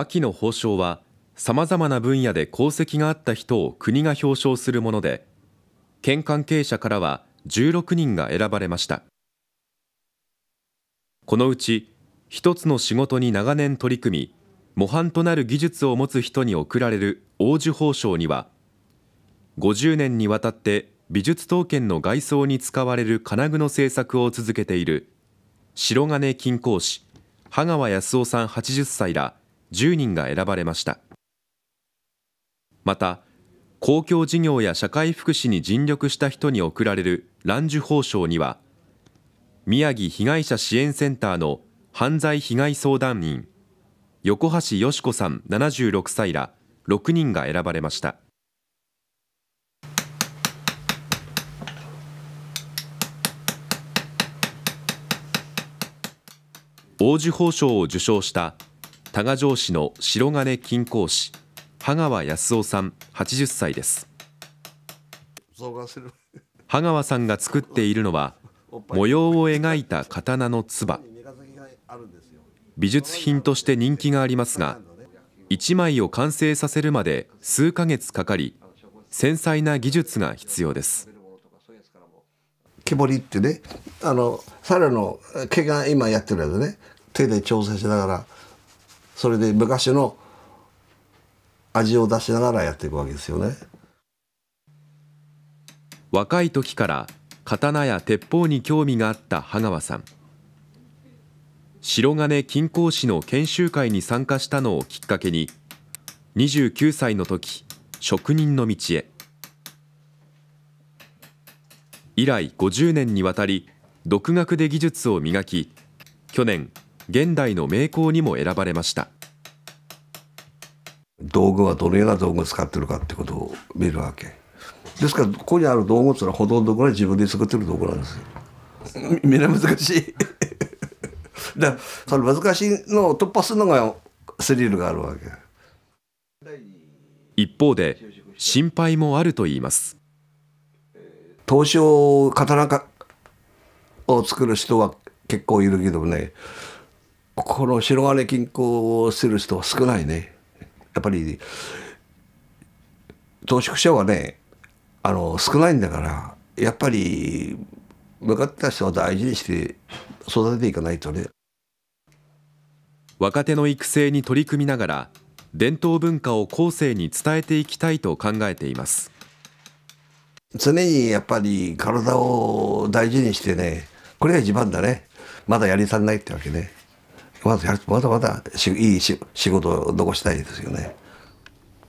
秋の褒章はさまざまな分野で功績があった人を国が表彰するもので県関係者からは16人が選ばれましたこのうち一つの仕事に長年取り組み模範となる技術を持つ人に贈られる王樹褒章には50年にわたって美術刀剣の外装に使われる金具の製作を続けている白金金工師羽川康夫さん80歳ら10人が選ばれましたまた公共事業や社会福祉に尽力した人に贈られる乱受報奨には宮城被害者支援センターの犯罪被害相談員横橋よし子さん76歳ら6人が選ばれました王子報賞を受賞した多賀城市の白金金工師羽川康夫さん80歳です羽川さんが作っているのは模様を描いた刀の唾美術品として人気がありますが1枚を完成させるまで数ヶ月かかり繊細な技術が必要です木彫りってねあの猿の毛が今やってるやつね手で調整しながらそれで昔の味を出しながらやっていくわけですよね。若い時から刀や鉄砲に興味があった羽川さん白金金工師の研修会に参加したのをきっかけに29歳の時職人の道へ以来50年にわたり独学で技術を磨き去年現代の名工にも選ばれました道具はどのような道具を使ってるかってことを見るわけですからここにある道具っていうのはほとんどこれ自分で作ってる道具なんですよ。みんな難しいだからその難しいのを突破するのがスリルがあるわけ一方で心配もあるといいます刀証、刀を作る人は結構いるけどねこの白金金庫をする人は少ないね。やっぱり、投宿者はね、あの、少ないんだから、やっぱり、向かった人は大事にして育てていかないとね。若手の育成に取り組みながら、伝統文化を後世に伝えていきたいと考えています。常にやっぱり体を大事にしてね、これが一番だね。まだやり足んないってわけね。まだまだいい仕事を残したいですよね。